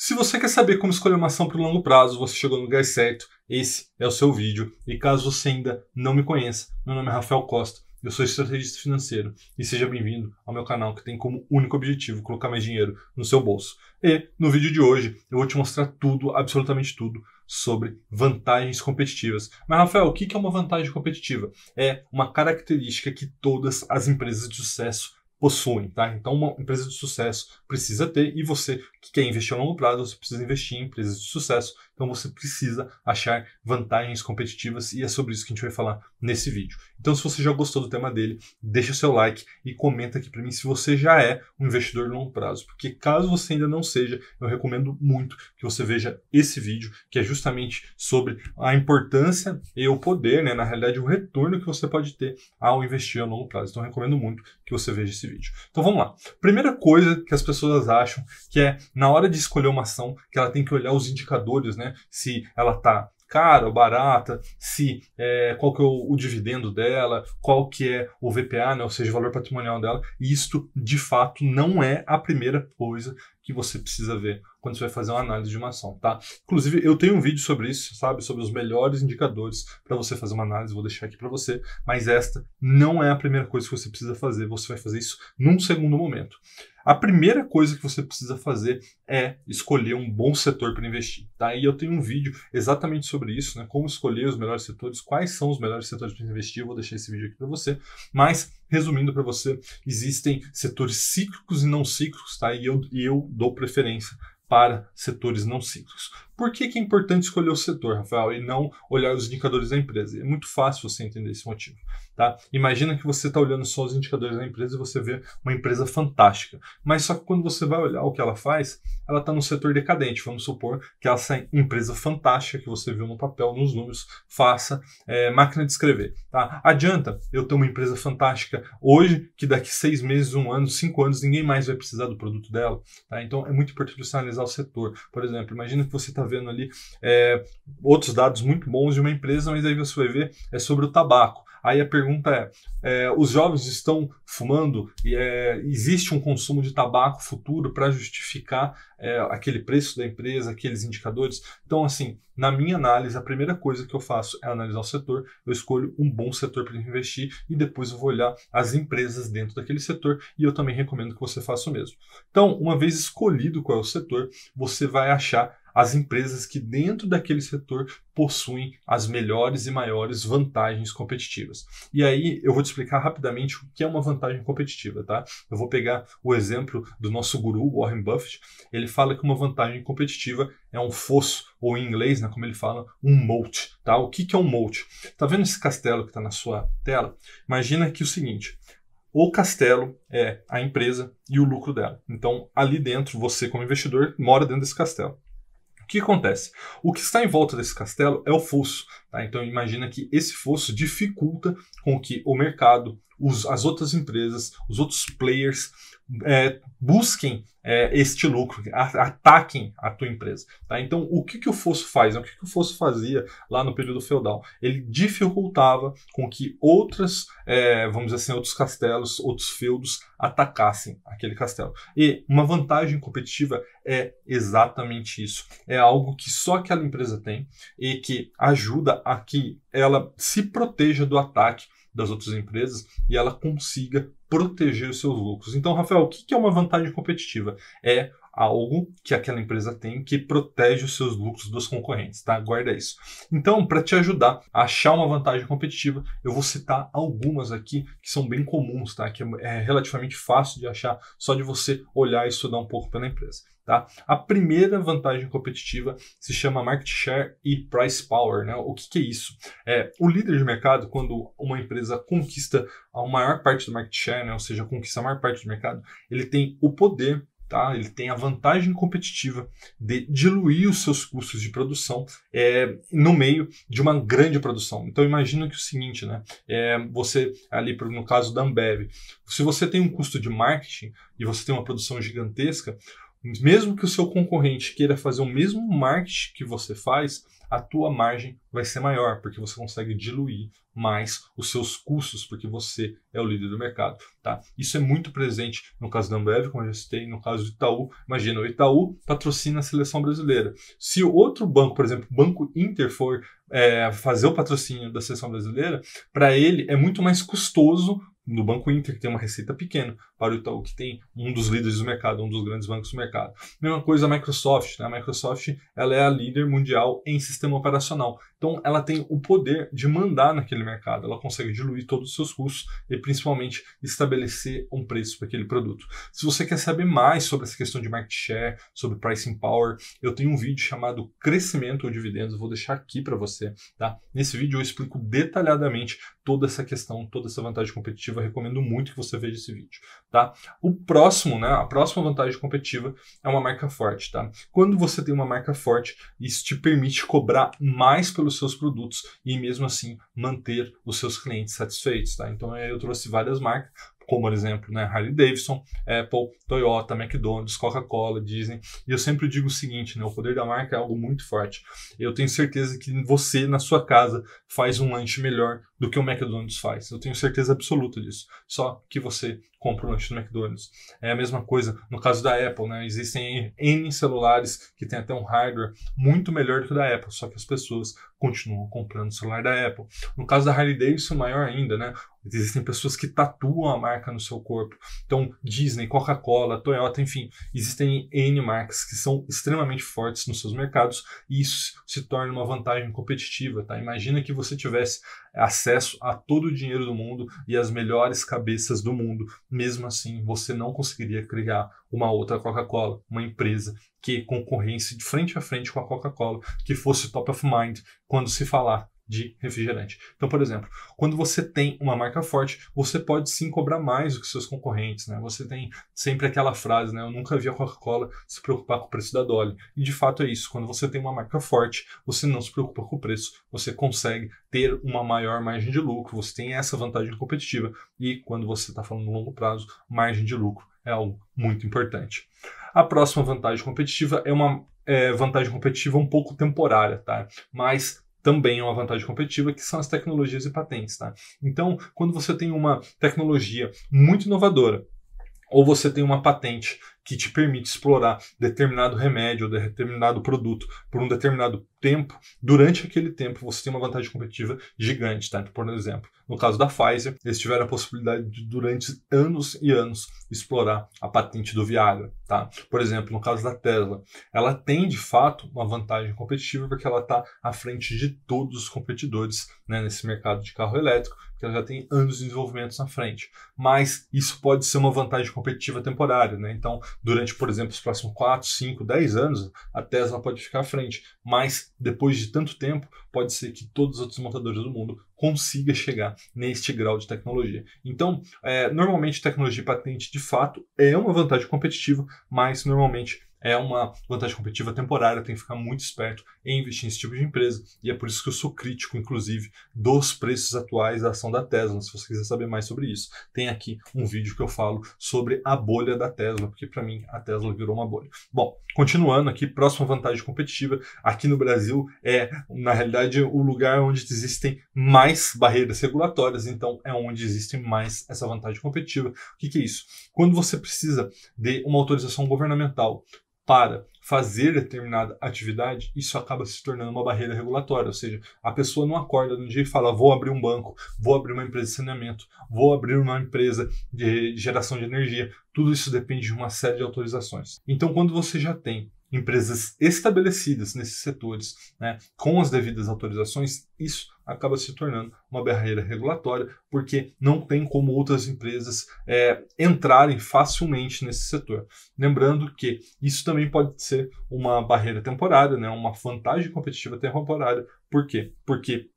Se você quer saber como escolher uma ação para o longo prazo, você chegou no lugar certo. Esse é o seu vídeo. E caso você ainda não me conheça, meu nome é Rafael Costa, eu sou estrategista financeiro e seja bem-vindo ao meu canal que tem como único objetivo colocar mais dinheiro no seu bolso. E no vídeo de hoje eu vou te mostrar tudo, absolutamente tudo, sobre vantagens competitivas. Mas, Rafael, o que é uma vantagem competitiva? É uma característica que todas as empresas de sucesso possuem, tá? Então, uma empresa de sucesso precisa ter, e você que quer investir a longo prazo, você precisa investir em empresas de sucesso então você precisa achar vantagens competitivas e é sobre isso que a gente vai falar nesse vídeo. Então se você já gostou do tema dele, deixa seu like e comenta aqui para mim se você já é um investidor de longo prazo, porque caso você ainda não seja, eu recomendo muito que você veja esse vídeo, que é justamente sobre a importância e o poder, né, na realidade o retorno que você pode ter ao investir a longo prazo. Então recomendo muito que você veja esse vídeo. Então vamos lá. Primeira coisa que as pessoas acham que é na hora de escolher uma ação que ela tem que olhar os indicadores, né? Se ela está cara ou barata, se é, qual que é o, o, dividendo dela, qual que é o VPA, né, ou seja, o valor patrimonial dela. E isto, de fato, não é a primeira coisa que você precisa ver quando você vai fazer uma análise de uma ação, tá? Inclusive, eu tenho um vídeo sobre isso, sabe? Sobre os melhores indicadores para você fazer uma análise, vou deixar aqui para você, mas esta não é a primeira coisa que você precisa fazer, você vai fazer isso num segundo momento a primeira coisa que você precisa fazer é escolher um bom setor para investir. Tá? E eu tenho um vídeo exatamente sobre isso, né? como escolher os melhores setores, quais são os melhores setores para investir. vou deixar esse vídeo aqui para você. Mas, resumindo para você, existem setores cíclicos e não cíclicos, tá? e eu, e eu dou preferência para setores não cíclicos. Por que, que é importante escolher o setor, Rafael, e não olhar os indicadores da empresa? É muito fácil você entender esse motivo. Tá? Imagina que você está olhando só os indicadores da empresa e você vê uma empresa fantástica. Mas só que quando você vai olhar o que ela faz, ela está no setor decadente. Vamos supor que essa empresa fantástica que você viu no papel, nos números, faça é, máquina de escrever. Tá? Adianta eu ter uma empresa fantástica hoje, que daqui seis meses, um ano, cinco anos, ninguém mais vai precisar do produto dela. Tá? Então é muito importante você analisar o setor. Por exemplo, imagina que você está vendo ali é, outros dados muito bons de uma empresa, mas aí você vai ver é sobre o tabaco. Aí a pergunta é, é, os jovens estão fumando e é, existe um consumo de tabaco futuro para justificar é, aquele preço da empresa, aqueles indicadores? Então, assim, na minha análise, a primeira coisa que eu faço é analisar o setor, eu escolho um bom setor para investir e depois eu vou olhar as empresas dentro daquele setor e eu também recomendo que você faça o mesmo. Então, uma vez escolhido qual é o setor, você vai achar as empresas que, dentro daquele setor, possuem as melhores e maiores vantagens competitivas. E aí eu vou te explicar rapidamente o que é uma vantagem competitiva, tá? Eu vou pegar o exemplo do nosso guru, Warren Buffett. Ele fala que uma vantagem competitiva é um fosso, ou em inglês, né, como ele fala, um moat, tá? O que, que é um moat? Tá vendo esse castelo que está na sua tela? Imagina que o seguinte, o castelo é a empresa e o lucro dela. Então, ali dentro, você como investidor mora dentro desse castelo. O que acontece? O que está em volta desse castelo é o fosso. Tá? Então imagina que esse fosso dificulta com que o mercado, os, as outras empresas, os outros players é, busquem é, este lucro, ataquem a tua empresa. Tá? Então, o que, que o Fosso faz? O que, que o Fosso fazia lá no período feudal? Ele dificultava com que outras, é, vamos dizer assim, outros castelos, outros feudos atacassem aquele castelo. E uma vantagem competitiva é exatamente isso. É algo que só aquela empresa tem e que ajuda a que ela se proteja do ataque das outras empresas e ela consiga proteger os seus lucros. Então, Rafael, o que é uma vantagem competitiva? É algo que aquela empresa tem que protege os seus lucros dos concorrentes, tá? Guarda isso. Então, para te ajudar a achar uma vantagem competitiva, eu vou citar algumas aqui que são bem comuns, tá? Que é, é relativamente fácil de achar só de você olhar e estudar um pouco pela empresa. Tá? A primeira vantagem competitiva se chama market share e price power. Né? O que, que é isso? É, o líder de mercado, quando uma empresa conquista a maior parte do market share, né? ou seja, conquista a maior parte do mercado, ele tem o poder Tá? Ele tem a vantagem competitiva de diluir os seus custos de produção é, no meio de uma grande produção. Então imagina que o seguinte, né? É, você ali no caso da Ambev, se você tem um custo de marketing e você tem uma produção gigantesca, mesmo que o seu concorrente queira fazer o mesmo marketing que você faz, a tua margem vai ser maior, porque você consegue diluir mais os seus custos, porque você é o líder do mercado, tá? Isso é muito presente no caso da Ambev, como eu já citei, no caso do Itaú. Imagina, o Itaú patrocina a seleção brasileira. Se outro banco, por exemplo, o Banco Inter, for é, fazer o patrocínio da seleção brasileira, para ele é muito mais custoso no Banco Inter, que tem uma receita pequena, para o Itaú, que tem um dos líderes do mercado, um dos grandes bancos do mercado. Mesma coisa a Microsoft. Né? A Microsoft ela é a líder mundial em sistema operacional. Então, ela tem o poder de mandar naquele mercado, ela consegue diluir todos os seus custos e principalmente estabelecer um preço para aquele produto. Se você quer saber mais sobre essa questão de market share, sobre pricing power, eu tenho um vídeo chamado Crescimento ou Dividendos, eu vou deixar aqui para você, tá? Nesse vídeo eu explico detalhadamente toda essa questão, toda essa vantagem competitiva, eu recomendo muito que você veja esse vídeo, tá? O próximo, né, a próxima vantagem competitiva é uma marca forte, tá? Quando você tem uma marca forte, isso te permite cobrar mais pelo pelos seus produtos e mesmo assim manter os seus clientes satisfeitos, tá? Então é, eu trouxe várias marcas como, por exemplo, né, Harley Davidson, Apple, Toyota, McDonald's, Coca-Cola, Disney. E eu sempre digo o seguinte, né, o poder da marca é algo muito forte. Eu tenho certeza que você, na sua casa, faz um lanche melhor do que o McDonald's faz. Eu tenho certeza absoluta disso. Só que você compra o lanche do McDonald's. É a mesma coisa no caso da Apple, né? Existem N celulares que tem até um hardware muito melhor do que o da Apple, só que as pessoas continuam comprando o celular da Apple. No caso da Harley Davidson, maior ainda, né? Existem pessoas que tatuam a marca no seu corpo. Então, Disney, Coca-Cola, Toyota, enfim, existem N marcas que são extremamente fortes nos seus mercados e isso se torna uma vantagem competitiva, tá? Imagina que você tivesse acesso a todo o dinheiro do mundo e as melhores cabeças do mundo. Mesmo assim, você não conseguiria criar uma outra Coca-Cola, uma empresa que concorresse de frente a frente com a Coca-Cola, que fosse top of mind quando se falar de refrigerante. Então, por exemplo, quando você tem uma marca forte, você pode sim cobrar mais do que seus concorrentes, né? Você tem sempre aquela frase, né? Eu nunca vi a Coca-Cola se preocupar com o preço da Dolly. E de fato é isso. Quando você tem uma marca forte, você não se preocupa com o preço, você consegue ter uma maior margem de lucro, você tem essa vantagem competitiva. E quando você está falando no longo prazo, margem de lucro é algo muito importante. A próxima vantagem competitiva é uma é, vantagem competitiva um pouco temporária, tá? Mas também é uma vantagem competitiva, que são as tecnologias e patentes. Tá? Então, quando você tem uma tecnologia muito inovadora, ou você tem uma patente que te permite explorar determinado remédio ou determinado produto por um determinado tempo, durante aquele tempo você tem uma vantagem competitiva gigante, tá? Por exemplo, no caso da Pfizer, eles tiveram a possibilidade de durante anos e anos explorar a patente do Viagra, tá? Por exemplo, no caso da Tesla, ela tem de fato uma vantagem competitiva porque ela está à frente de todos os competidores né, nesse mercado de carro elétrico, porque ela já tem anos de desenvolvimento na frente. Mas isso pode ser uma vantagem competitiva temporária, né? Então durante, por exemplo, os próximos 4, 5, 10 anos, a Tesla pode ficar à frente. Mas depois de tanto tempo, pode ser que todos os outros montadores do mundo consigam chegar neste grau de tecnologia. Então, é, normalmente tecnologia patente de fato é uma vantagem competitiva, mas normalmente é uma vantagem competitiva temporária, tem que ficar muito esperto em investir nesse tipo de empresa. E é por isso que eu sou crítico, inclusive, dos preços atuais da ação da Tesla. Se você quiser saber mais sobre isso, tem aqui um vídeo que eu falo sobre a bolha da Tesla, porque para mim a Tesla virou uma bolha. Bom, continuando aqui, próxima vantagem competitiva. Aqui no Brasil é, na realidade, o lugar onde existem mais barreiras regulatórias, então é onde existe mais essa vantagem competitiva. O que, que é isso? Quando você precisa de uma autorização governamental para fazer determinada atividade, isso acaba se tornando uma barreira regulatória, ou seja, a pessoa não acorda no dia e fala, vou abrir um banco, vou abrir uma empresa de saneamento, vou abrir uma empresa de geração de energia, tudo isso depende de uma série de autorizações. Então, quando você já tem empresas estabelecidas nesses setores, né, com as devidas autorizações, isso acaba se tornando uma barreira regulatória, porque não tem como outras empresas é, entrarem facilmente nesse setor. Lembrando que isso também pode ser uma barreira temporária, né, uma vantagem competitiva temporária. Por quê? Porque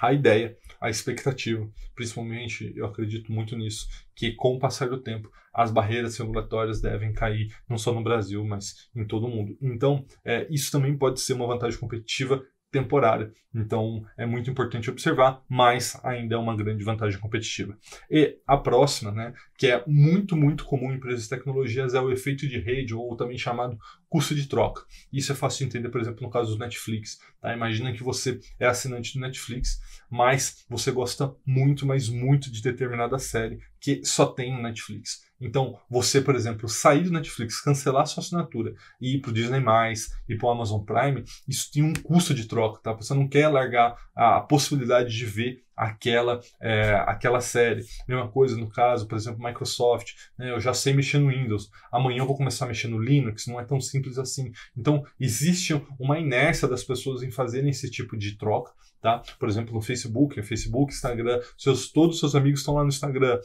a ideia, a expectativa, principalmente eu acredito muito nisso, que com o passar do tempo as barreiras regulatórias devem cair, não só no Brasil, mas em todo o mundo. Então, é, isso também pode ser uma vantagem competitiva temporária. Então é muito importante observar, mas ainda é uma grande vantagem competitiva. E a próxima, né, que é muito, muito comum em empresas de tecnologias, é o efeito de rede, ou também chamado custo de troca. Isso é fácil de entender, por exemplo, no caso do Netflix. Tá? Imagina que você é assinante do Netflix, mas você gosta muito, mas muito de determinada série que só tem no Netflix. Então, você, por exemplo, sair do Netflix, cancelar sua assinatura e ir para o Disney, ir para o Amazon Prime, isso tem um custo de troca, tá? Você não quer largar a possibilidade de ver aquela, é, aquela série. Mesma coisa no caso, por exemplo, Microsoft. Né? Eu já sei mexer no Windows, amanhã eu vou começar a mexer no Linux, não é tão simples assim. Então, existe uma inércia das pessoas em fazerem esse tipo de troca. Tá? Por exemplo, no Facebook, no Facebook, Instagram, seus, todos os seus amigos estão lá no Instagram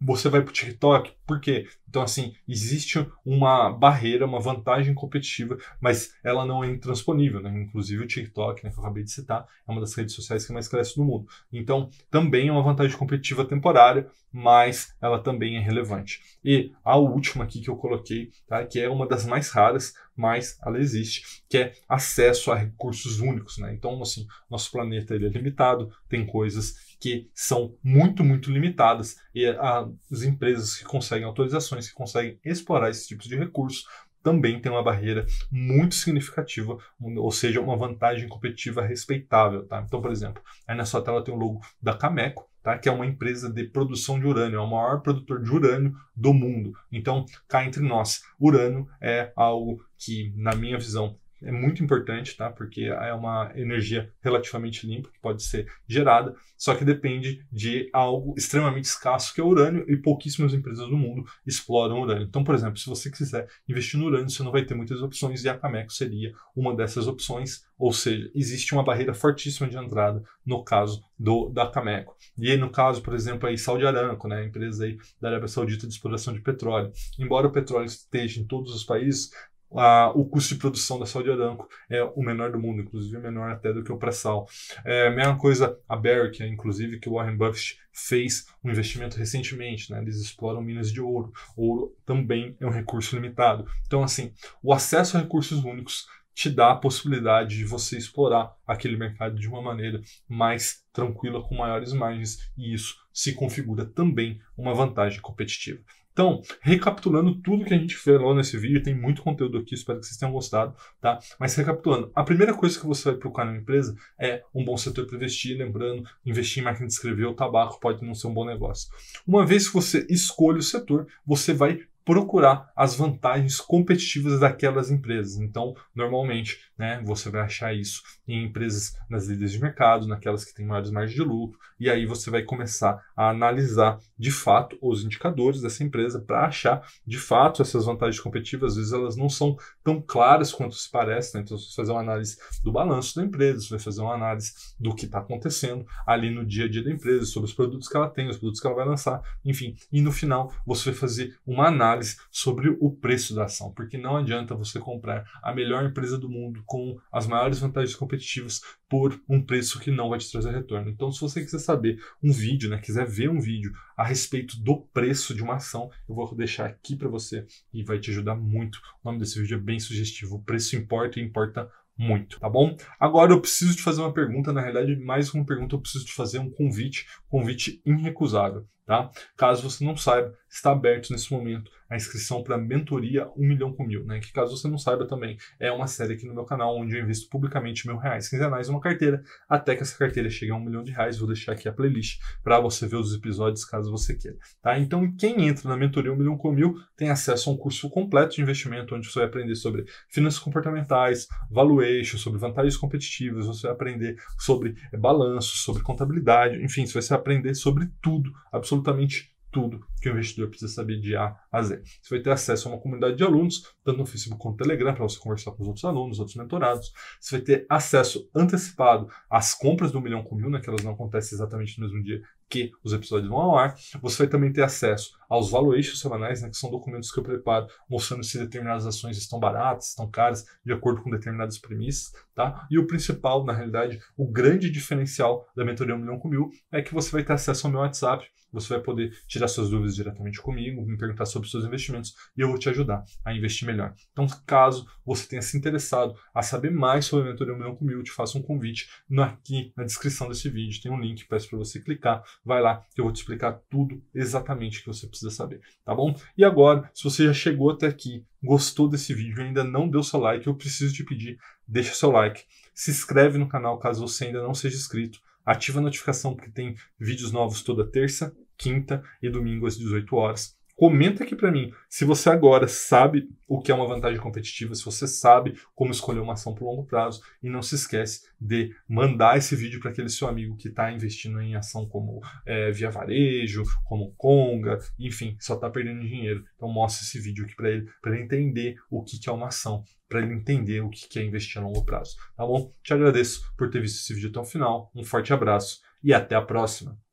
você vai para o TikTok, por quê? Então, assim, existe uma barreira, uma vantagem competitiva, mas ela não é intransponível, né? Inclusive o TikTok, né, que eu acabei de citar, é uma das redes sociais que mais cresce no mundo. Então, também é uma vantagem competitiva temporária, mas ela também é relevante. E a última aqui que eu coloquei, tá? que é uma das mais raras, mas ela existe, que é acesso a recursos únicos, né? Então, assim, nosso planeta ele é limitado, tem coisas que são muito, muito limitadas e ah, as empresas que conseguem autorizações, que conseguem explorar esses tipos de recursos, também tem uma barreira muito significativa, ou seja, uma vantagem competitiva respeitável. Tá? Então, por exemplo, aí na sua tela tem o logo da Cameco, tá? que é uma empresa de produção de urânio, é o maior produtor de urânio do mundo. Então, cá entre nós, urânio é algo que, na minha visão, é muito importante, tá? Porque é uma energia relativamente limpa que pode ser gerada, só que depende de algo extremamente escasso que é o urânio e pouquíssimas empresas do mundo exploram urânio. Então, por exemplo, se você quiser investir no urânio, você não vai ter muitas opções e a Cameco seria uma dessas opções, ou seja, existe uma barreira fortíssima de entrada no caso do da Cameco. E aí, no caso, por exemplo, aí Saudi Aramco, né, a empresa aí da Arábia Saudita de exploração de petróleo. Embora o petróleo esteja em todos os países, a, o custo de produção da sal de Aranco é o menor do mundo, inclusive é menor até do que o pré-sal. É a mesma coisa a Barrick, né, inclusive, que o Warren Buffett fez um investimento recentemente, né? eles exploram minas de ouro. ouro também é um recurso limitado. Então, assim, o acesso a recursos únicos te dá a possibilidade de você explorar aquele mercado de uma maneira mais tranquila, com maiores margens, e isso se configura também uma vantagem competitiva. Então, recapitulando tudo que a gente falou nesse vídeo, tem muito conteúdo aqui, espero que vocês tenham gostado, tá? Mas recapitulando, a primeira coisa que você vai procurar na empresa é um bom setor para investir, lembrando, investir em máquina de escrever ou tabaco pode não ser um bom negócio. Uma vez que você escolhe o setor, você vai procurar as vantagens competitivas daquelas empresas. Então, normalmente, né? Você vai achar isso em empresas nas líderes de mercado, naquelas que têm maiores margens de lucro, e aí você vai começar a analisar de fato os indicadores dessa empresa para achar de fato essas vantagens competitivas. Às vezes elas não são tão claras quanto se parece, né? então você vai fazer uma análise do balanço da empresa, você vai fazer uma análise do que está acontecendo ali no dia a dia da empresa, sobre os produtos que ela tem, os produtos que ela vai lançar, enfim, e no final você vai fazer uma análise sobre o preço da ação, porque não adianta você comprar a melhor empresa do mundo com as maiores vantagens competitivas por um preço que não vai te trazer retorno. Então, se você quiser saber um vídeo, né, quiser ver um vídeo a respeito do preço de uma ação, eu vou deixar aqui para você e vai te ajudar muito. O nome desse vídeo é bem sugestivo. O preço importa e importa muito, tá bom? Agora eu preciso te fazer uma pergunta, na realidade, mais uma pergunta, eu preciso te fazer um convite, convite irrecusável. Tá? Caso você não saiba, está aberto nesse momento a inscrição para a mentoria 1 milhão com mil, né? Que caso você não saiba também, é uma série aqui no meu canal onde eu invisto publicamente mil reais quinzenais numa carteira, até que essa carteira chegue a um milhão de reais. Vou deixar aqui a playlist para você ver os episódios caso você queira, tá? Então, quem entra na mentoria 1 milhão com mil tem acesso a um curso completo de investimento onde você vai aprender sobre finanças comportamentais, valuation, sobre vantagens competitivas, você vai aprender sobre balanço, sobre contabilidade, enfim, você vai aprender sobre tudo, absolutamente absolutamente tudo que o investidor precisa saber de A a Z. Você vai ter acesso a uma comunidade de alunos, tanto no Facebook quanto no Telegram, para você conversar com os outros alunos, outros mentorados. Você vai ter acesso antecipado às compras do Milhão com Mil, né, que elas não acontecem exatamente no mesmo dia que os episódios vão ao ar. Você vai também ter acesso aos valuations semanais, né, que são documentos que eu preparo mostrando se determinadas ações estão baratas, estão caras, de acordo com determinadas premissas. Tá? E o principal, na realidade, o grande diferencial da mentoria milhão com mil é que você vai ter acesso ao meu WhatsApp, você vai poder tirar suas dúvidas diretamente comigo, me perguntar sobre seus investimentos e eu vou te ajudar a investir melhor. Então, caso você tenha se interessado a saber mais sobre a mentoria meu comigo, eu te faço um convite aqui na descrição desse vídeo. Tem um link, peço para você clicar, vai lá que eu vou te explicar tudo exatamente que você precisa saber, tá bom? E agora, se você já chegou até aqui, gostou desse vídeo e ainda não deu seu like, eu preciso te pedir, deixa seu like, se inscreve no canal caso você ainda não seja inscrito Ativa a notificação porque tem vídeos novos toda terça, quinta e domingo às 18 horas. Comenta aqui para mim se você agora sabe o que é uma vantagem competitiva, se você sabe como escolher uma ação para longo prazo e não se esquece de mandar esse vídeo para aquele seu amigo que está investindo em ação como é, Via Varejo, como Conga, enfim, só está perdendo dinheiro. Então mostra esse vídeo aqui para ele, para ele entender o que, que é uma ação, para ele entender o que, que é investir a longo prazo. Tá bom? Te agradeço por ter visto esse vídeo até o final. Um forte abraço e até a próxima.